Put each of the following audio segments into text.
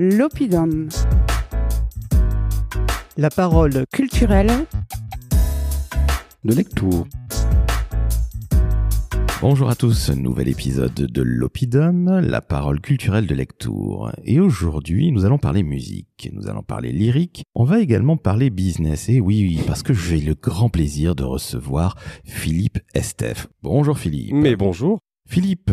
l'Opidum. La parole culturelle de Lectour. Bonjour à tous, nouvel épisode de l'Opidum, la parole culturelle de Lectour. Et aujourd'hui, nous allons parler musique, nous allons parler lyrique, on va également parler business. Et oui, oui, parce que j'ai le grand plaisir de recevoir Philippe Estef. Bonjour Philippe. Mais bonjour. Philippe,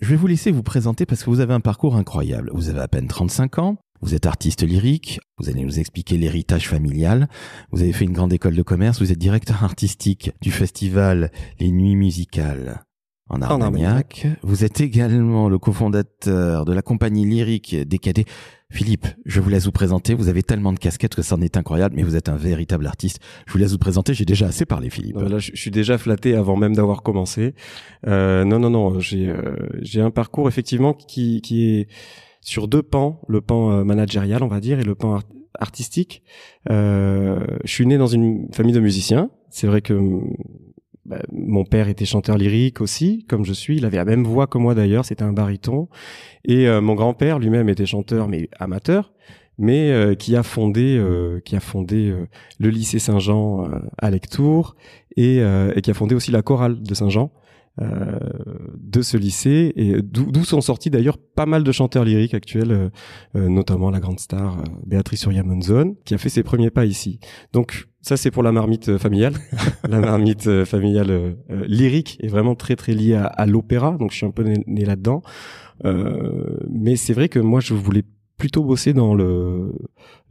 je vais vous laisser vous présenter parce que vous avez un parcours incroyable. Vous avez à peine 35 ans, vous êtes artiste lyrique, vous allez nous expliquer l'héritage familial, vous avez fait une grande école de commerce, vous êtes directeur artistique du festival Les Nuits Musicales en Armagnac. Vous êtes également le cofondateur de la compagnie lyrique Décadé. Philippe, je vous laisse vous présenter. Vous avez tellement de casquettes que ça en est incroyable, mais vous êtes un véritable artiste. Je vous laisse vous présenter. J'ai déjà assez parlé, Philippe. je, suis déjà flatté avant même d'avoir commencé. Euh, non, non, non. J'ai euh, j'ai un parcours effectivement qui est sur deux pans, le pan euh, managérial, on va dire, et le pan artistique. je suis né dans une famille de musiciens. C'est vrai que bah, mon père était chanteur lyrique aussi, comme je suis. Il avait la même voix que moi d'ailleurs, c'était un baryton. Et euh, mon grand-père lui-même était chanteur, mais amateur, mais euh, qui a fondé, euh, qui a fondé le lycée Saint-Jean à Lectour et, et, qui a fondé aussi la chorale de Saint-Jean. Euh, de ce lycée et d'où sont sortis d'ailleurs pas mal de chanteurs lyriques actuels, euh, euh, notamment la grande star Béatrice Béatrice Uriamonzone qui a fait ses premiers pas ici. Donc ça c'est pour la marmite familiale, la marmite familiale lyrique est vraiment très très liée à, l'opéra, donc je suis un peu né, là-dedans. mais c'est vrai que moi je voulais plutôt bosser dans le,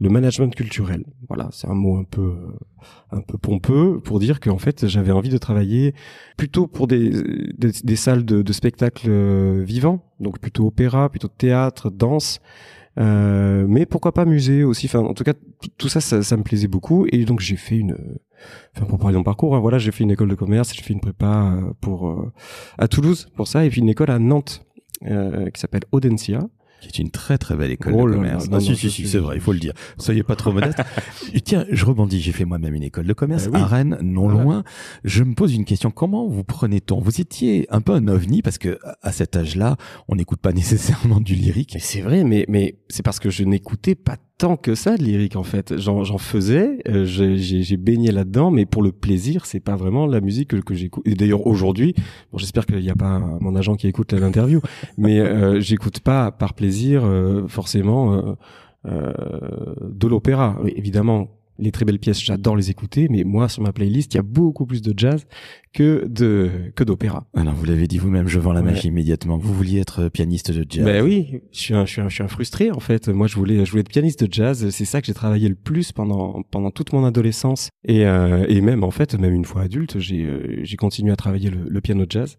le management culturel. Voilà, c'est un mot un peu un peu pompeux pour dire qu'en fait j'avais envie de travailler plutôt pour des des, salles de, de spectacles euh, vivants, donc plutôt opéra, plutôt théâtre, danse. Euh, mais pourquoi pas musée aussi enfin en tout cas tout ça, ça, me plaisait beaucoup et donc j'ai fait une enfin pour parler de mon parcours hein, voilà j'ai fait une école de commerce j'ai fait une prépa euh, pour à Toulouse pour ça et puis une école à Nantes qui s'appelle Audencia c'est une très très belle école oh de commerce. Non, ah, c'est vrai, il faut le dire. Soyez pas trop modeste. Tiens, je rebondis, j'ai fait moi-même une école de commerce eh à Rennes, non loin. Je me pose une question, comment vous t on Vous étiez un peu un ovni parce que à cet âge-là, on n'écoute pas nécessairement du lyrique. C'est vrai, mais, mais c'est parce que je n'écoutais pas tant que ça de lyrique en fait. J'en, faisais, euh, j'ai, baigné là-dedans, mais pour le plaisir, c'est pas vraiment la musique que, j'écoute. Et d'ailleurs aujourd'hui, j'espère qu'il n'y a pas mon agent qui écoute l'interview, mais euh, j'écoute pas par plaisir euh, forcément de l'opéra. évidemment, les très belles pièces, j'adore les écouter, mais moi, sur ma playlist, il y a beaucoup plus de jazz que de que d'opéra. Alors, vous l'avez dit vous-même, je vends la magie immédiatement. Vous vouliez être euh, pianiste de jazz. Ben oui, je suis un, je frustré en fait. Moi, je voulais, jouer de être pianiste de jazz. C'est ça que j'ai travaillé le plus pendant pendant toute mon adolescence et euh, même en fait, même une fois adulte, j'ai euh, continué à travailler le piano de jazz.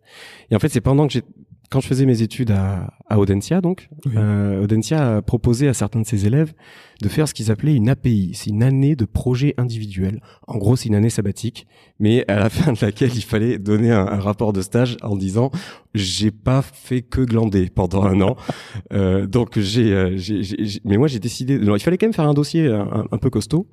Et en fait, c'est pendant que j'ai quand je faisais mes études à, à Audencia, donc, euh, Audencia a proposé à certains de ses élèves de faire ce qu'ils appelaient une API. C'est une année de projet individuel. En gros, c'est une année sabbatique, mais à la fin de laquelle il fallait donner un, rapport de stage en disant j'ai pas fait que glander pendant un an. Euh, donc euh, j'ai, mais moi j'ai décidé. Non, il fallait quand même faire un dossier un, peu costaud.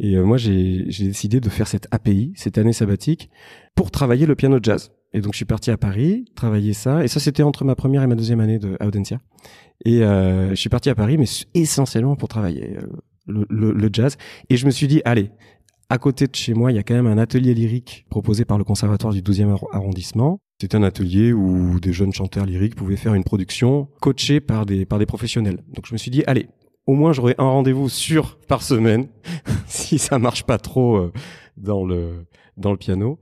Et moi j'ai décidé de faire cette API, cette année sabbatique, pour travailler le piano jazz. Et donc je suis parti à Paris travailler ça. Et ça c'était entre ma première et ma deuxième année de Audencia. Et euh, je suis parti à Paris, mais essentiellement pour travailler euh, le, jazz. Et je me suis dit, allez, à côté de chez moi, il y a quand même un atelier lyrique proposé par le conservatoire du 12e arrondissement. C'était un atelier où des jeunes chanteurs lyriques pouvaient faire une production coachée par des, par des professionnels. Donc je me suis dit, allez, au moins j'aurai un rendez-vous sûr par semaine, si ça marche pas trop euh, dans le, dans le piano.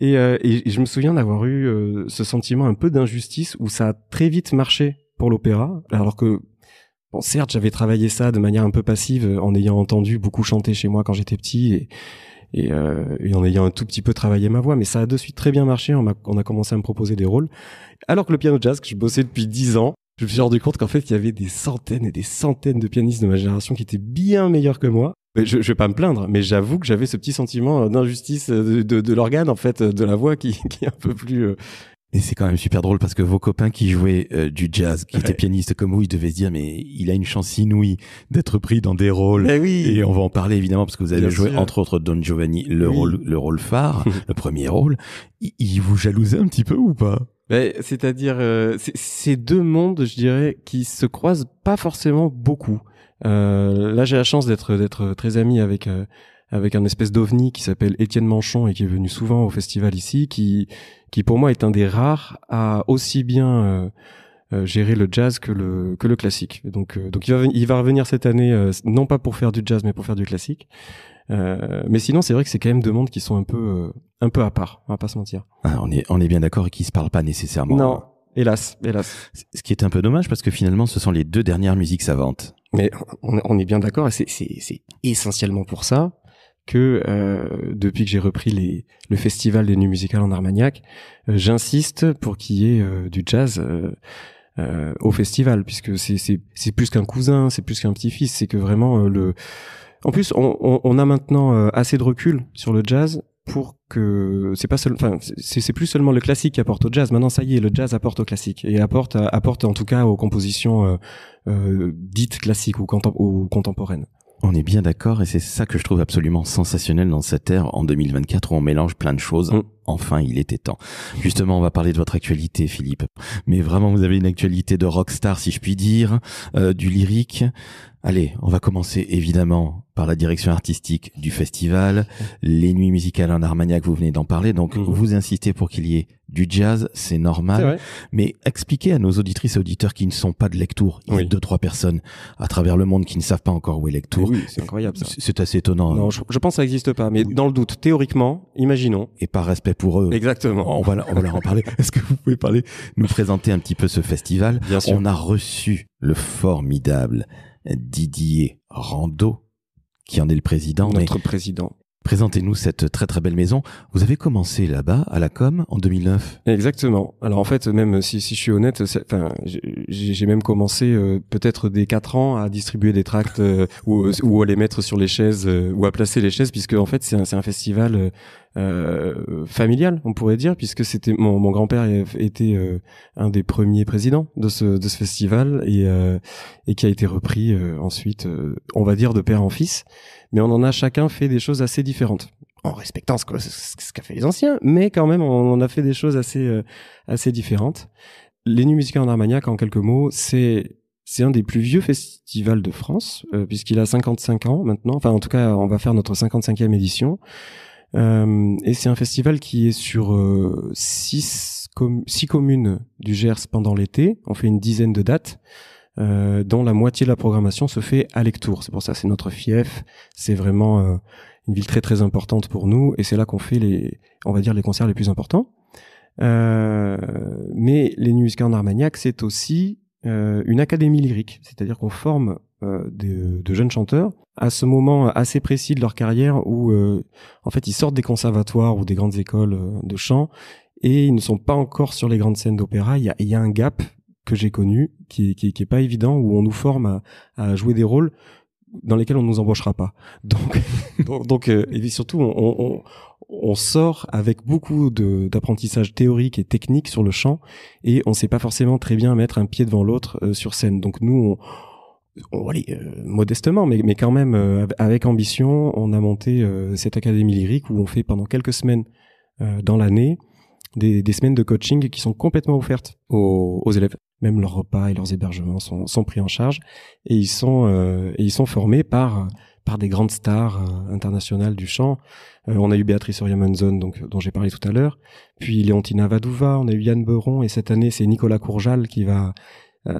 Et, euh, je me souviens d'avoir eu euh, ce sentiment un peu d'injustice où ça a très vite marché pour l'opéra, alors que Bon, certes, j'avais travaillé ça de manière un peu passive euh, en ayant entendu beaucoup chanter chez moi quand j'étais petit et, en ayant un tout petit peu travaillé ma voix, mais ça a de suite très bien marché. On a, commencé à me proposer des rôles. Alors que le piano jazz, que je bossais depuis dix ans, je me suis rendu compte qu'en fait, il y avait des centaines et des centaines de pianistes de ma génération qui étaient bien meilleurs que moi je, je vais pas me plaindre, mais j'avoue que j'avais ce petit sentiment euh, d'injustice euh, de, l'organe en fait, euh, de la voix qui, est un peu plus. Et c'est quand même super drôle parce que vos copains qui jouaient du jazz, qui étaient pianistes comme vous, ils devaient se dire mais il a une chance inouïe d'être pris dans des rôles. oui. Et on va en parler évidemment parce que vous avez joué entre autres Don Giovanni, le rôle le rôle phare, le premier rôle. Il, vous jalousait un petit peu ou pas C'est-à-dire ces deux mondes, je dirais, qui se croisent pas forcément beaucoup. Euh, là, j'ai la chance d'être d'être très ami avec euh, avec un espèce d'ovni qui s'appelle Étienne Manchon et qui est venu souvent au festival ici, qui qui pour moi est un des rares à aussi bien euh, gérer le jazz que le que le classique. Donc donc il va revenir cette année non pas pour faire du jazz mais pour faire du classique. mais sinon c'est vrai que c'est quand même deux mondes qui sont un peu un peu à part. On va pas se mentir. Ah, on est on est bien d'accord et qui se parlent pas nécessairement. Non. Hélas, hélas. Ce qui est un peu dommage parce que finalement, ce sont les deux dernières musiques savantes. Mais on, est bien d'accord, et c'est essentiellement pour ça que euh, depuis que j'ai repris les, le festival des nuits musicales en Armagnac, euh, j'insiste pour qu'il y ait euh, du jazz au festival, puisque c'est plus qu'un cousin, c'est plus qu'un petit-fils, c'est que vraiment le... En plus, on a maintenant assez de recul sur le jazz pour que c'est pas seulement enfin c'est plus seulement le classique qui apporte au jazz maintenant ça y est le jazz apporte au classique et apporte apporte en tout cas aux compositions euh, euh, dites classiques ou, contemporaines on est bien d'accord et c'est ça que je trouve absolument sensationnel dans cette ère en 2024 où on mélange plein de choses mm. enfin il était temps. Justement, on va parler de votre actualité, Philippe. Mais vraiment, vous avez une actualité de rockstar, si je puis dire, euh, du lyrique, Allez, on va commencer évidemment par la direction artistique du festival, les nuits musicales en Armagnac, vous venez d'en parler, donc mhm. vous insistez pour qu'il y ait du jazz, c'est normal, mais expliquez à nos auditrices et auditeurs qui ne sont pas de lecture, il y a deux, trois personnes à travers le monde qui ne savent pas encore où est lecture. c'est incroyable C'est assez étonnant. Non, hein. je, pense que ça n'existe pas, mais dans le doute, théoriquement, imaginons. Et par respect pour eux. Exactement. On va, on va leur en parler. Est-ce que vous pouvez parler, nous présenter un petit peu ce festival Bien On a reçu le formidable Didier Rando, qui en est le président. Notre président. Présentez-nous cette très très belle maison. Vous avez commencé là-bas, à la com, en 2009. Exactement. Alors en fait, même si, si je suis honnête, enfin, j'ai même commencé euh, peut-être dès 4 ans à distribuer des tracts euh, ou, euh, ou, à les mettre sur les chaises ou à placer les chaises, puisque en fait c'est un, un, festival familial, on pourrait dire, puisque c'était mon, mon grand-père était un des premiers présidents de ce, de ce festival et, et qui a été repris ensuite, on va dire, de père en fils mais on en a chacun fait des choses assez différentes en respectant ce qu'ont fait les anciens, mais quand même on en a fait des choses assez euh, assez différentes. Les Nuits musicales en Armagnac, en quelques mots, c'est c'est un des plus vieux festivals de France, euh, puisqu'il a 55 ans maintenant. Enfin, en tout cas, on va faire notre 55e édition. Euh, et c'est un festival qui est sur 6 euh, six, six communes du Gers pendant l'été. On fait une dizaine de dates euh, dont la moitié de la programmation se fait à Lectour. C'est pour ça, c'est notre fief. C'est vraiment euh, une ville très très importante pour nous, et c'est là qu'on fait les, on va dire les concerts les plus importants. Euh, mais les en Armagnacs, c'est aussi euh, une académie lyrique, c'est-à-dire qu'on forme de, jeunes chanteurs à ce moment assez précis de leur carrière où en fait ils sortent des conservatoires ou des grandes écoles de chant et ils ne sont pas encore sur les grandes scènes d'opéra. Il y a, y a un gap que j'ai connu, qui, qui, est pas évident, où on nous forme à, jouer des rôles dans lesquels on ne nous embauchera pas. Donc, donc, euh, et surtout, on, sort avec beaucoup d'apprentissage théorique et technique sur le champ, et on ne sait pas forcément très bien mettre un pied devant l'autre euh, sur scène. Donc nous, on, euh, modestement, mais, mais quand même avec ambition, on a monté cette académie lyrique où on fait pendant quelques semaines dans l'année des, semaines de coaching qui sont complètement offertes aux, élèves. Même leurs repas et leurs hébergements sont, pris en charge et ils sont, euh, ils sont formés par, par des grandes stars euh, internationales du chant. Euh, on a eu Béatrice Oriamonzon, donc dont j'ai parlé tout à l'heure, puis Léontina Vadouva, on a eu Yann Beron et cette année c'est Nicolas Courjal qui va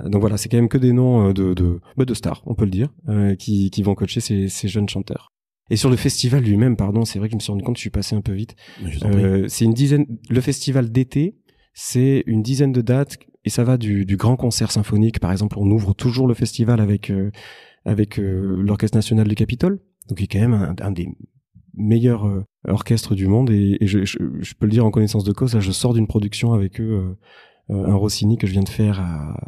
donc voilà, c'est quand même que des noms de, de, bah, de stars, on peut le dire, qui, vont coacher ces jeunes chanteurs. Et sur le festival lui-même, pardon, c'est vrai que je me suis rendu compte que je suis passé un peu vite. Euh, c'est une dizaine. Le festival d'été, c'est une dizaine de dates et ça va du, du, grand concert symphonique. Par exemple, on ouvre toujours le festival avec euh, avec euh, l'orchestre national du Capitole, donc qui est quand même un, des meilleurs orchestres du monde. Et, je, je, peux le dire en connaissance de cause, là, je sors d'une production avec eux euh, un Rossini que je viens de faire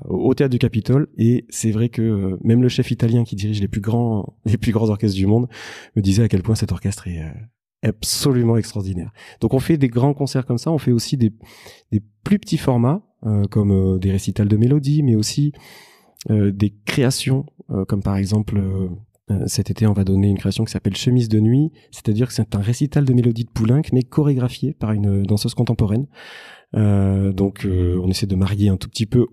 au théâtre du Capitole et c'est vrai que euh, même le chef italien qui dirige les plus grands les plus grands orchestres du monde me disait à quel point cet orchestre est euh, absolument extraordinaire. Donc on fait des grands concerts comme ça, on fait aussi des, plus petits formats comme des récitals de mélodies, mais aussi des créations comme par exemple cet été on va donner une création qui s'appelle Chemise de nuit, c'est-à-dire que c'est un récital de mélodies de Poulenc mais chorégraphié par une danseuse contemporaine. Euh, donc euh, on essaie de marier un tout petit peu,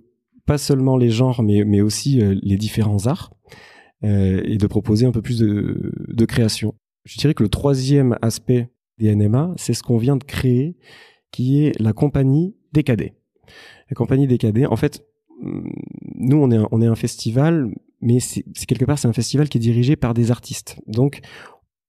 pas seulement les genres, mais, mais aussi euh, les différents arts, et de proposer un peu plus de, de création. Je dirais que le troisième aspect des NMA, c'est ce qu'on vient de créer, qui est la compagnie des cadets. La compagnie des cadets, en fait, mm, nous, on est on est un festival, mais c'est quelque part, c'est un festival qui est dirigé par des artistes. Donc,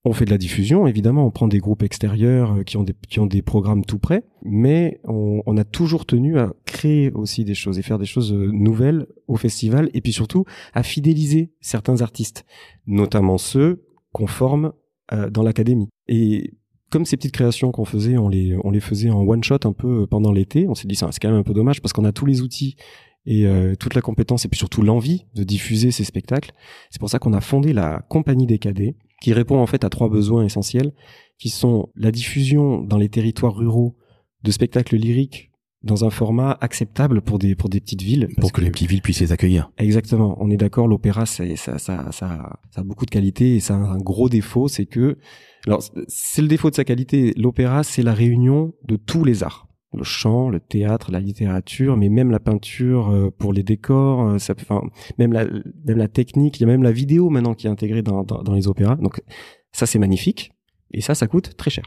on fait de la diffusion, évidemment, on prend des groupes extérieurs euh, qui ont des, qui ont des programmes tout prêts, mais on, a toujours tenu à créer aussi des choses et faire des choses euh, nouvelles au festival, et puis surtout à fidéliser certains artistes, notamment ceux qu'on forme euh, dans l'académie. Et comme ces petites créations qu'on faisait, on les, on les faisait en one shot un peu pendant l'été, on s'est dit c'est quand même un peu dommage parce qu'on a tous les outils et toute la compétence et puis surtout l'envie de diffuser ces spectacles. C'est pour ça qu'on a fondé la Compagnie des Cadets, qui répond en fait à trois besoins essentiels, qui sont la diffusion dans les territoires ruraux de spectacles lyriques dans un format acceptable pour des pour des petites villes. pour que, les petites villes puissent les accueillir. Exactement. On est d'accord. L'opéra, ça, ça, ça, ça, a beaucoup de qualité et ça a un gros défaut, c'est que alors c'est le défaut de sa qualité. L'opéra, c'est la réunion de tous les arts le chant, le théâtre, la littérature, mais même la peinture euh, pour les décors, euh, ça, enfin, même la, la technique, il y a même la vidéo maintenant qui est intégrée dans, dans, les opéras. Donc ça c'est magnifique. Et ça, ça coûte très cher.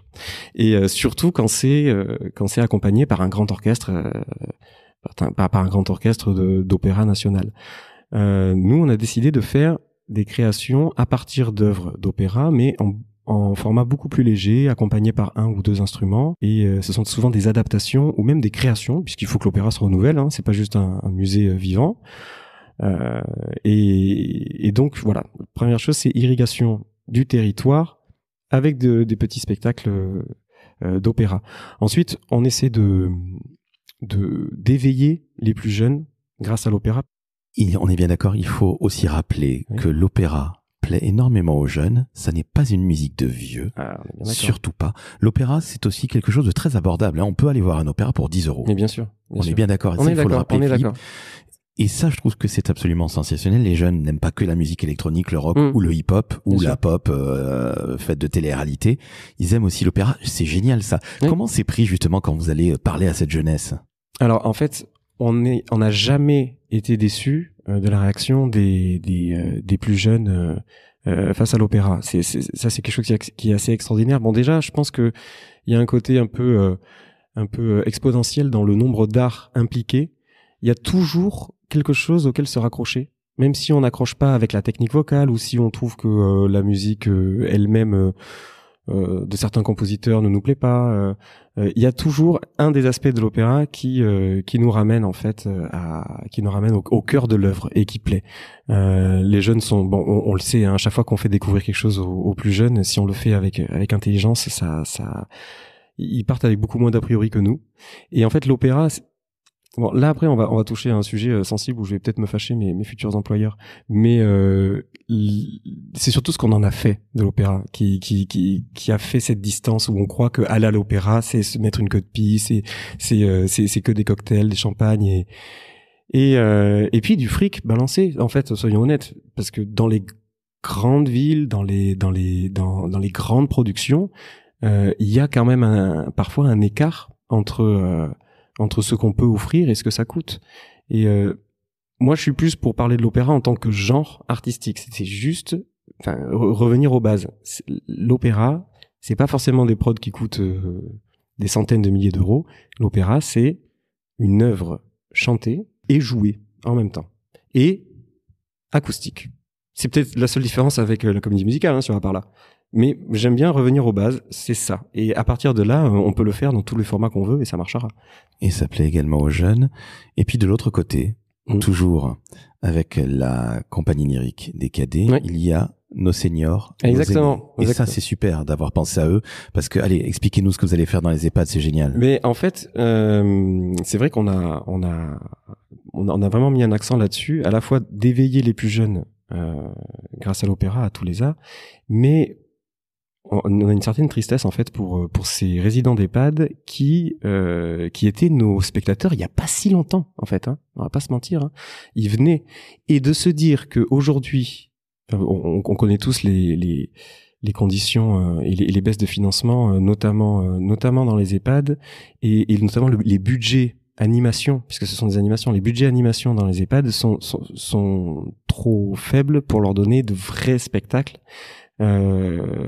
Et euh, surtout quand c'est quand c'est accompagné par un grand orchestre, par, par, un grand orchestre d'opéra national. nous, on a décidé de faire des créations à partir d'œuvres d'opéra, mais en en format beaucoup plus léger, accompagné par un ou deux instruments. Et euh, ce sont souvent des adaptations ou même des créations, puisqu'il faut que l'opéra se renouvelle. Hein, c'est pas juste un, musée euh, vivant. Euh, et, donc voilà, première chose, c'est irrigation du territoire avec des petits spectacles d'opéra. Ensuite, on essaie de d'éveiller les plus jeunes grâce à l'opéra. On est bien d'accord, il faut aussi rappeler que l'opéra plaît énormément aux jeunes. Ça n'est pas une musique de vieux, ah, surtout pas. L'opéra, c'est aussi quelque chose de très abordable. Hein. On peut aller voir un opéra pour 10 euros. Mais bien sûr. on est bien d'accord. On, est d'accord, Et ça, je trouve que c'est absolument sensationnel. Les jeunes n'aiment pas que la musique électronique, le rock mm. ou le hip-hop ou la pop euh, faite de télé-réalité. Ils aiment aussi l'opéra. C'est génial ça. Comment c'est pris justement quand vous allez parler à cette jeunesse Alors en fait, on n'a on jamais été déçu euh, de la réaction des, des, euh, plus jeunes euh, face à l'opéra. C'est, ça, c'est quelque chose qui, est assez extraordinaire. Bon, déjà, je pense qu'il y a un côté un peu, un peu exponentiel dans le nombre d'arts impliqués. Il y a toujours quelque chose auquel se raccrocher même si on n'accroche pas avec la technique vocale ou si on trouve que la musique elle-même euh, de certains compositeurs ne nous plaît pas. Euh, euh, il y a toujours un des aspects de l'opéra qui qui nous ramène en fait à qui nous ramène au, cœur de l'œuvre et qui plaît. les jeunes sont bon, on, le sait. Hein, à chaque fois qu'on fait découvrir quelque chose aux, plus jeunes, si on le fait avec avec intelligence, ça ça ils partent avec beaucoup moins d'a priori que nous. Et en fait, l'opéra, Bon, là après, on va on va toucher à un sujet euh, sensible où je vais peut-être me fâcher mes, futurs employeurs, mais euh, c'est surtout ce qu'on en a fait de l'opéra qui, qui qui qui a fait cette distance où on croit que aller à l'opéra, c'est se mettre une queue de pisse, c'est euh, c'est c'est que des cocktails, des champagnes et et et puis du fric balancé. En fait, soyons honnêtes, parce que dans les grandes villes, dans les dans les dans les grandes productions, il y a quand même parfois un écart entre entre ce qu'on peut offrir et ce que ça coûte. Et euh, moi, je suis plus pour parler de l'opéra en tant que genre artistique. C'est juste, revenir aux bases. L'opéra, c'est pas forcément des prods qui coûtent euh, des centaines de milliers d'euros. L'opéra, c'est une œuvre chantée et jouée en même temps et acoustique. C'est peut-être la seule différence avec euh, la comédie musicale, si on hein, va par là. Mais j'aime bien revenir aux bases, c'est ça. Et à partir de là, euh, on peut le faire dans tous les formats qu'on veut et ça marchera. Et ça plaît également aux jeunes. Et puis de l'autre côté, mm. toujours avec la compagnie lyrique des cadets, il y a nos seniors. Exactement. et ça, c'est super d'avoir pensé à eux. Parce que, allez, expliquez-nous ce que vous allez faire dans les EHPAD, c'est génial. Mais en fait, euh, c'est vrai qu'on a, on a, on a vraiment mis un accent là-dessus, à la fois d'éveiller les plus jeunes euh, grâce à l'opéra, à tous les arts, mais on a une certaine tristesse en fait pour euh, pour ces résidents d'EHPAD qui euh, qui étaient nos spectateurs il n'y a pas si longtemps en fait. Hein, on va pas se mentir. Hein, ils venaient et de se dire que aujourd'hui, on, on, connaît tous les, les conditions euh, et, les, baisses de financement, notamment notamment dans les EHPAD et, notamment les budgets animation, puisque ce sont des animations, les budgets animation dans les EHPAD sont, sont trop faibles pour leur donner de vrais spectacles euh,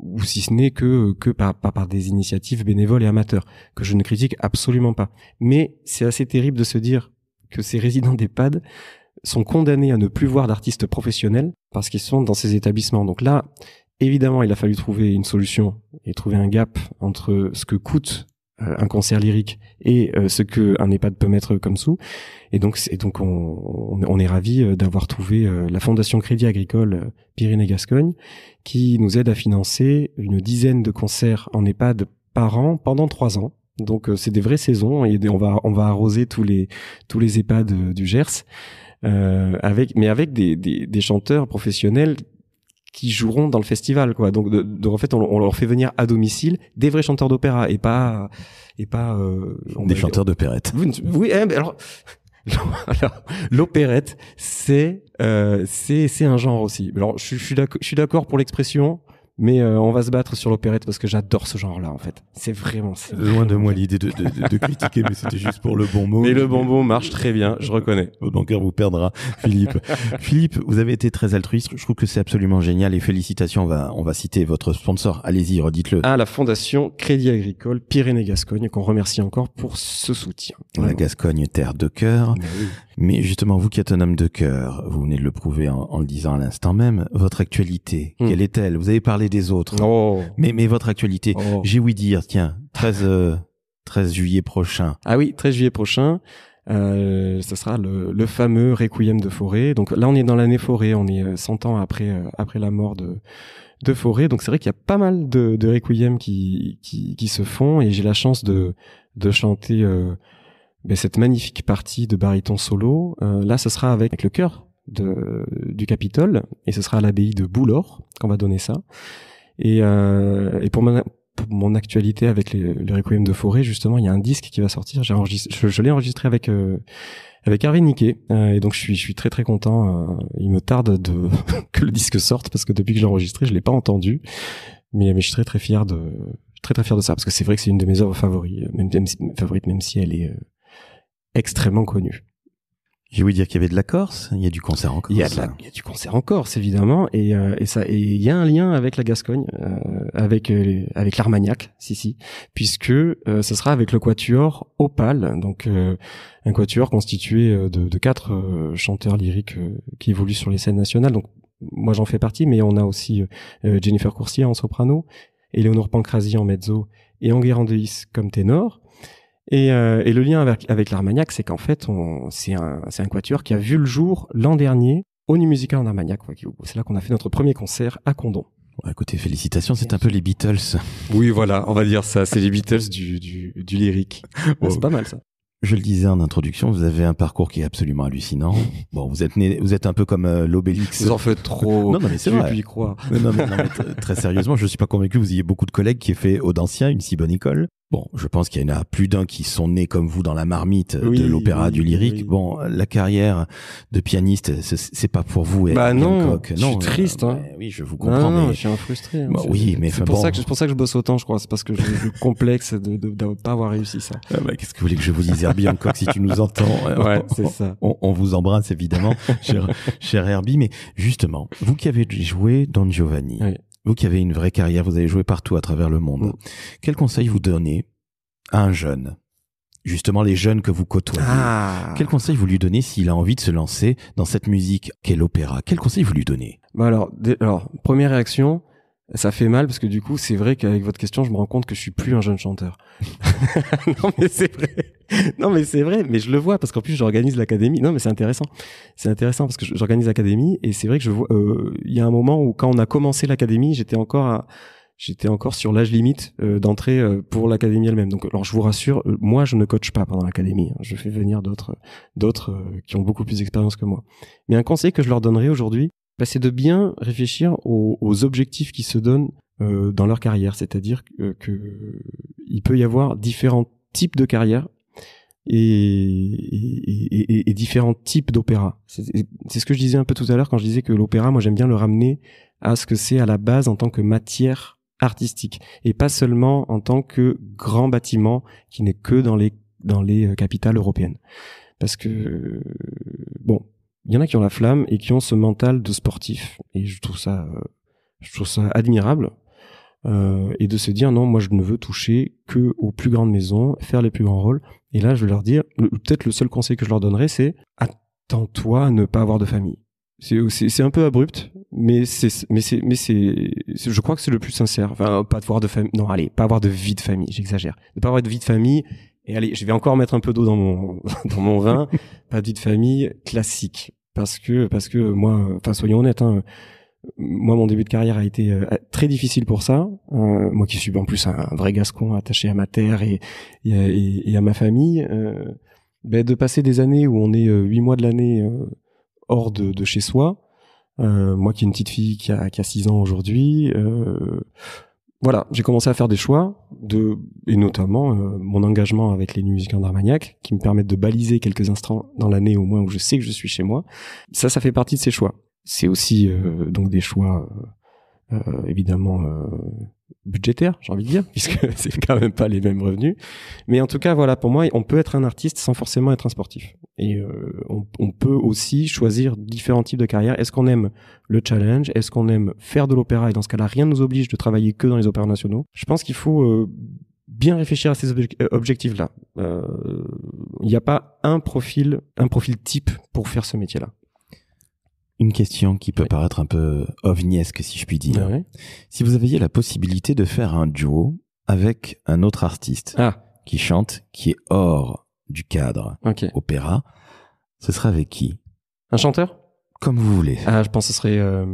ou si ce n'est que que par, par, des initiatives bénévoles et amateurs que je ne critique absolument pas. Mais c'est assez terrible de se dire que ces résidents des d'EHPAD sont condamnés à ne plus voir d'artistes professionnels parce qu'ils sont dans ces établissements. Donc là, évidemment, il a fallu trouver une solution et trouver un gap entre ce que coûte euh, un concert lyrique et euh, ce que un EHPAD peut mettre comme sous. Et donc, c'est donc on, est ravi euh, d'avoir trouvé la Fondation Crédit Agricole Pyrénées-Gascogne qui nous aide à financer une dizaine de concerts en EHPAD par an pendant trois ans. Donc c'est des vraies saisons et on va on va arroser tous les tous les EHPAD du Gers. avec mais avec des, des, chanteurs professionnels qui joueront dans le festival quoi donc, de, en fait on, on, leur fait venir à domicile des vrais chanteurs d'opéra et pas et pas euh, des chanteurs d'opérette oui, eh, mais alors l'opérette c'est euh, c'est c'est un genre aussi alors je, suis je suis d'accord pour l'expression mais euh, on va se battre sur l'opérette parce que j'adore ce genre-là, en fait. C'est vraiment. Loin de moi l'idée de, de, critiquer, mais c'était juste pour le bon mot. Mais le bon mot marche très bien, je reconnais. Votre cœur vous perdra, Philippe. Philippe, vous avez été très altruiste. Je trouve que c'est absolument génial et félicitations. On va, on va citer votre sponsor. Allez-y, redites-le. À ah, la Fondation Crédit Agricole Pyrénées-Gascogne, qu'on remercie encore pour ce soutien. La Gascogne, terre de cœur. Mais, justement, vous qui êtes un homme de cœur, vous venez de le prouver en, le disant à l'instant même, votre actualité, hmm. quelle est-elle Vous avez parlé des autres. Oh. Mais, mais votre actualité. Oh. J'ai ouï dire, tiens, 13, 13 euh, juillet prochain. Ah oui, 13 juillet prochain. ce euh, sera le, fameux Requiem de Forêt. Donc là, on est dans l'année Forêt, on est 100 euh, ans après, après la mort de, de Forêt. Donc c'est vrai qu'il y a pas mal de, Requiem qui, qui, se font et j'ai la chance de, chanter ben, cette magnifique partie de baryton solo. là, ce sera avec, avec le chœur de, du Capitole, et ce sera à l'abbaye de Boulor qu'on va donner ça. Et, euh, pour, mon actualité avec le Requiem de Forêt, justement, il y a un disque qui va sortir. je, l'ai enregistré avec euh, avec Hervé Niquet, euh, et donc je suis, très très content. Euh, il me tarde que le disque sorte parce que depuis que j'ai enregistré, je l'ai pas entendu, mais, mais je suis très très fier de très très fier de ça parce que c'est vrai que c'est une de mes œuvres favorites, favorite, même si elle est extrêmement connue. J'ai voulu dire qu'il y avait de la Corse, il y a du concert en Corse. Il y a, du concert en Corse, évidemment, et, euh, et ça, et il y a un lien avec la Gascogne, euh, avec euh, avec l'Armagnac, si si, puisque ce sera avec le quatuor Opal, donc un quatuor constitué de, de quatre chanteurs lyriques qui évoluent sur les scènes nationales. Donc moi j'en fais partie, mais on a aussi Jennifer Courcier en soprano, Eleonore Pancrasi en mezzo et Enguerrand comme ténor. Euh, et, le lien avec, l'Armagnac, c'est qu'en fait, c'est un, un, quatuor qui a vu le jour l'an dernier au Nu Musical en Armagnac. C'est là qu'on a fait notre premier concert à Condon. Écoutez, félicitations, c'est un peu les Beatles. Oui, voilà, on va dire ça, c'est les Beatles du, du, du lyrique. C'est pas mal ça. Je le disais en introduction, vous avez un parcours qui est absolument hallucinant. Bon, vous êtes vous êtes un peu comme euh, l'Obélix. Vous en faites trop. non, non, mais c'est vrai. y croire. Non, très sérieusement, je ne suis pas convaincu. que Vous ayez beaucoup de collègues qui aient fait Audancien, une si bonne école. Bon, je pense qu'il y en a plus d'un qui sont nés comme vous dans la marmite de l'opéra du lyrique. Bon, la carrière de pianiste, c'est pas pour vous. Et bah non, je suis triste. Euh, hein. bah oui, je vous comprends. mais... je suis un frustré. Hein, bah oui, mais c'est pour, pour, ça que je bosse autant, je crois. C'est parce que j'ai le complexe de ne pas avoir réussi ça. Ah bah, qu'est-ce que vous voulez que je vous dise, Herbie Hancock, si tu nous entends c'est ça. On, vous embrasse évidemment, cher, Herbie. Mais justement, vous qui avez joué dans Giovanni vous qui avez une vraie carrière, vous avez joué partout à travers le monde, mm. quel conseil vous donnez à un jeune Justement, les jeunes que vous côtoyez. Ah. Quel conseil vous lui donnez s'il a envie de se lancer dans cette musique qu'est l'opéra Quel conseil vous lui donnez bah alors, alors, première réaction, ça fait mal parce que du coup, c'est vrai qu'avec votre question, je me rends compte que je suis plus un jeune chanteur. non, mais c'est vrai non, mais c'est vrai, mais je le vois parce qu'en plus j'organise l'académie. Non, mais c'est intéressant. C'est intéressant parce que j'organise l'académie et c'est vrai que je vois. Euh, il y a un moment où quand on a commencé l'académie, j'étais encore à, j'étais encore sur l'âge limite euh, d'entrée euh, pour l'académie elle-même. Donc, alors je vous rassure, moi je ne coach pas pendant l'académie. Hein. Je fais venir d'autres, d'autres qui ont beaucoup plus d'expérience que moi. Mais un conseil que je leur donnerais aujourd'hui, bah, c'est de bien réfléchir aux, objectifs qui se donnent dans leur carrière. C'est-à-dire que, peut y avoir différents types de carrières et, et, et, et différents types d'opéra. C'est ce que je disais un peu tout à l'heure quand je disais que l'opéra, moi j'aime bien le ramener à ce que c'est à la base en tant que matière artistique et pas seulement en tant que grand bâtiment qui n'est que dans les dans les euh, capitales européennes. Parce que bon, il y en a qui ont la flamme et qui ont ce mental de sportif et je trouve ça euh, je trouve ça admirable euh, et de se dire non, moi je ne veux toucher que aux plus grandes maisons, faire les plus grands rôles. Et là, je vais leur dire, peut-être le seul conseil que je leur donnerais, c'est attends-toi à ne pas avoir de famille. C'est un peu abrupt, mais c'est mais c'est mais c'est je crois que c'est le plus sincère. Enfin, pas avoir de famille. Non, allez, pas avoir de vie de famille. J'exagère. Ne pas avoir de vie de famille. Et allez, je vais encore mettre un peu d'eau dans mon dans mon vin. pas de vie de famille classique, parce que parce que moi, enfin soyons honnêtes. Hein, moi, mon début de carrière a été euh, très difficile pour ça. Euh, moi qui suis en plus un, vrai gascon attaché à ma terre et, à, ma famille, euh, ben, de passer des années où on est huit mois de l'année hors de, chez soi, moi qui ai une petite fille qui a, qui six ans aujourd'hui, voilà, j'ai commencé à faire des choix, de, et notamment mon engagement avec les musiciens d'Armagnac, qui me permettent de baliser quelques instants dans l'année au moins où je sais que je suis chez moi. Ça, ça fait partie de ces choix c'est aussi euh, donc des choix euh, euh, évidemment budgétaires, j'ai envie de dire, puisque c'est quand même pas les mêmes revenus. Mais en tout cas, voilà, pour moi, on peut être un artiste sans forcément être un sportif. Et on, peut aussi choisir différents types de carrières. Est-ce qu'on aime le challenge Est-ce qu'on aime faire de l'opéra Et dans ce cas-là, rien ne nous oblige de travailler que dans les opéras nationaux. Je pense qu'il faut bien réfléchir à ces objectifs-là. Il n'y a pas un profil, un profil type pour faire ce métier-là. Une question qui peut paraître un peu euh, ovniesque, si je puis dire. Ah si vous aviez la possibilité de faire un duo avec un autre artiste ah. qui chante, qui est hors du cadre opéra, ce serait avec qui Un chanteur Comme vous voulez. Ah, je pense que ce serait. Euh,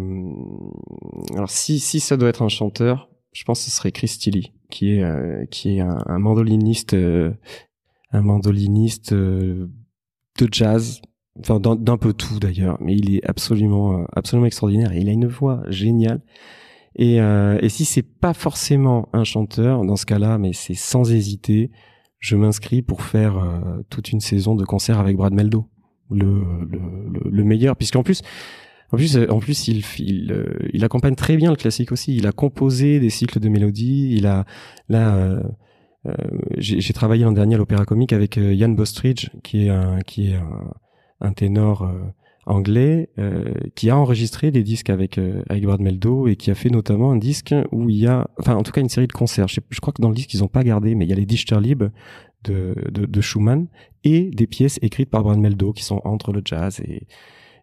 alors, si, si ça doit être un chanteur, je pense que ce serait Chris Tilly, qui est, euh, qui est un, mandoliniste, un mandoliniste de jazz d'un peu tout d'ailleurs, mais il est absolument euh, absolument extraordinaire il a une voix géniale. Et, euh, et si c'est pas forcément un chanteur dans ce cas-là, mais c'est sans hésiter, je m'inscris pour faire euh, toute une saison de concert avec Brad Meldo, le le, le, meilleur, puisqu'en plus en plus, en plus, il, il, accompagne très bien le classique aussi. Il a composé des cycles de mélodies. Il a là, j'ai travaillé l'an dernier à l'Opéra Comique avec Yann Bostridge, qui est un, qui est un, un ténor euh, anglais euh, qui a enregistré des disques avec euh, avec Brad Meldo et qui a fait notamment un disque où il y a enfin en tout cas une série de concerts je, crois que dans le disque ils ont pas gardé mais il y a les Dichterlieb de, de, Schumann et des pièces écrites par Brad Meldo qui sont entre le jazz et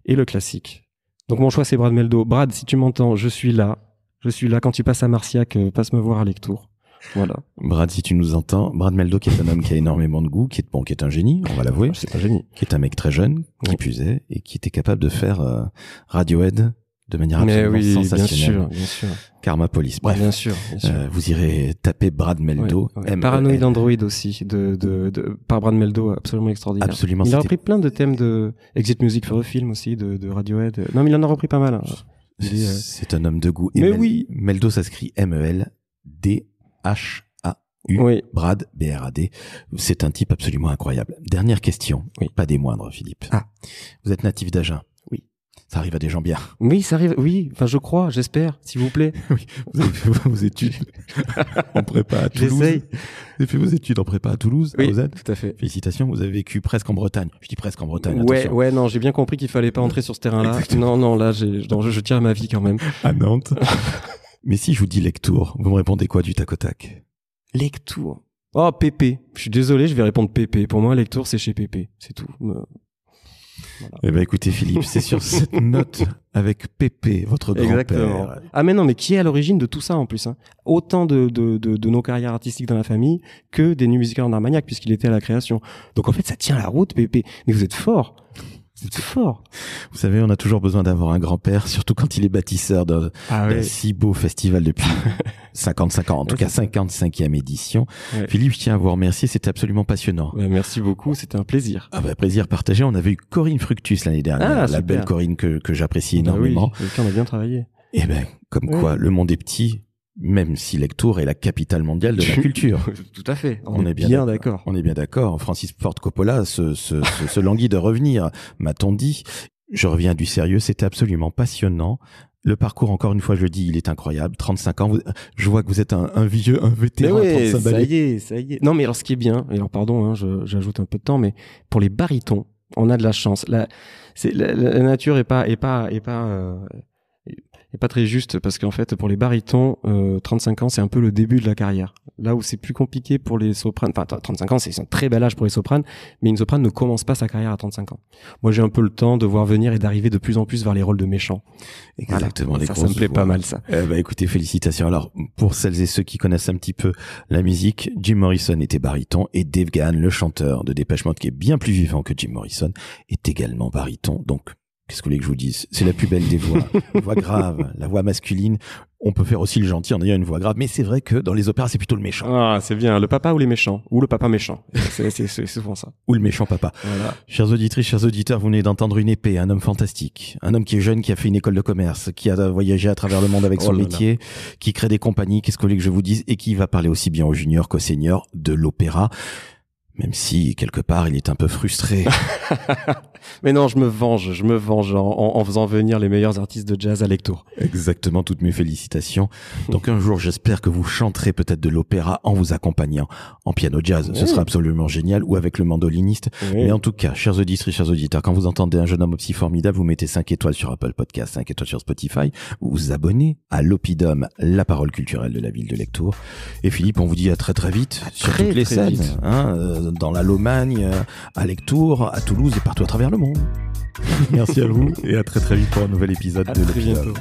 et le classique donc mon choix c'est Brad Meldo Brad si tu m'entends je suis là je suis là quand tu passes à Marciac passe me voir à Lectour voilà. Brad, si tu nous entends, Brad Meldo, qui est un homme qui a énormément de goût, qui est, bon, qui est un génie, on va l'avouer. Ah, c'est un génie. Qui est un mec très jeune, qui puisait, et qui était capable de faire euh, Radiohead de manière absolument Mais oui, sensationnelle. Bien sûr, bien Karma Police. Bref, bien sûr, bien sûr. Euh, vous irez taper Brad Meldo. paranoïde e Android aussi, de, par Brad Meldo, absolument extraordinaire. Absolument. Il a repris plein de thèmes de Exit Music for the Film aussi, de, Radiohead. Non, mais il en a repris pas mal. Hein. Euh, c'est un homme de goût. Et mais oui. Meldo, ça s'écrit M-E-L-D. H a U, oui. Brad, B-R-A-D. C'est un type absolument incroyable. Dernière question. Pas des moindres, Philippe. Ah. Vous êtes natif d'Agen. Oui. Ça arrive à des gens bien. Oui, ça arrive. Oui. Enfin, je crois, j'espère, s'il vous plaît. Vous avez fait vos études en prépa à Toulouse. J'essaye. Vous avez fait vos études en prépa à Toulouse. Oui. Tout à fait. Félicitations. Vous avez vécu presque en Bretagne. Je dis presque en Bretagne. Ouais, ouais, non, j'ai bien compris qu'il fallait pas entrer sur ce terrain-là. Non, non, là, j'ai, je, je tiens à ma vie quand même. À Nantes. Mais si je vous dis lectour, vous me répondez quoi du tac tac Lectour. Oh, PP. Je suis désolé, je vais répondre PP. Pour moi, lectour, c'est chez PP. C'est tout. Euh, eh ben, écoutez, Philippe, c'est sur cette note avec PP, votre grand-père. Ah, mais non, mais qui est à l'origine de tout ça, en plus, hein Autant de, nos carrières artistiques dans la famille que des nuits musicales en Armagnac, puisqu'il était à la création. Donc, en fait, ça tient la route, PP. Mais vous êtes fort. C'est fort. Vous savez, on a toujours besoin d'avoir un grand-père, surtout quand il est bâtisseur d'un ah si beau festival depuis 55 ans, en tout cas 55e édition. Philippe, je tiens à vous remercier, c'était absolument passionnant. Bah, merci beaucoup, c'était un plaisir. Ah bah, plaisir partagé, on avait eu Corinne Fructus l'année dernière, ah, la belle Corinne que, j'apprécie bah énormément. qui on a bien travaillé. Eh ben, comme quoi, le monde est petit, même si Lectour est la capitale mondiale de la culture. Tout à fait. On, est bien, d'accord. On est bien d'accord. Francis Ford Coppola se, languit de revenir, m'a-t-on dit. Je reviens du sérieux, c'était absolument passionnant. Le parcours, encore une fois, je le dis, il est incroyable. 35 ans, je vois que vous êtes un, vieux, un vétéran. ça y est, ça y est. Non, mais alors ce qui est bien, et alors pardon, hein, j'ajoute un peu de temps, mais pour les baritons, on a de la chance. La, nature est pas, est pas, est pas. Euh, et pas très juste parce qu'en fait pour les barytons 35 euh, ans c'est un peu le début de la carrière là où c'est plus compliqué pour les sopranes enfin 35 ans c'est un très bel âge pour les sopranes mais une soprane ne commence pas sa carrière à 35 ans moi j'ai un peu le temps de voir venir et d'arriver de plus en plus vers les rôles de méchants exactement ça, me plaît pas mal ça Eh ben, écoutez félicitations alors pour celles et ceux qui connaissent un petit peu la musique Jim Morrison était bariton et Dave Gahan le chanteur de Dépêchement qui est bien plus vivant que Jim Morrison est également bariton. donc Qu'est-ce que vous voulez que je vous dise C'est la plus belle des voix. voix grave, la voix masculine. On peut faire aussi le gentil en ayant une voix grave, mais c'est vrai que dans les opéras, c'est plutôt le méchant. Ah, c'est bien, le papa ou les méchants, ou le papa méchant. C'est souvent ça. Ou le méchant papa. Voilà. Chers auditrices, chers auditeurs, vous venez d'entendre une épée, un homme fantastique, un homme qui est jeune, qui a fait une école de commerce, qui a voyagé à travers le monde avec oh son métier, qui crée des compagnies, qu'est-ce que vous voulez que je vous dise, et qui va parler aussi bien aux juniors qu'aux seniors de l'opéra. Même si, quelque part, il est un peu frustré. Mais non, je me venge, je me venge en, faisant venir les meilleurs artistes de jazz à Lectour. Exactement, toutes mes félicitations. Donc un jour, j'espère que vous chanterez peut-être de l'opéra en vous accompagnant en piano jazz. Ce mmh. sera absolument génial, ou avec le mandoliniste. Mais en tout cas, chers auditeurs, chers auditeurs, quand vous entendez un jeune homme aussi formidable, vous mettez 5 étoiles sur Apple Podcast, 5 étoiles sur Spotify, vous vous abonnez à l'Opidum, la parole culturelle de la ville de Lectour. Et Philippe, on vous dit à très très vite sur toutes les scènes dans la Lomagne, à Lectour, à Toulouse et partout à travers le monde. Merci à vous et à très très vite pour un nouvel épisode de bientôt.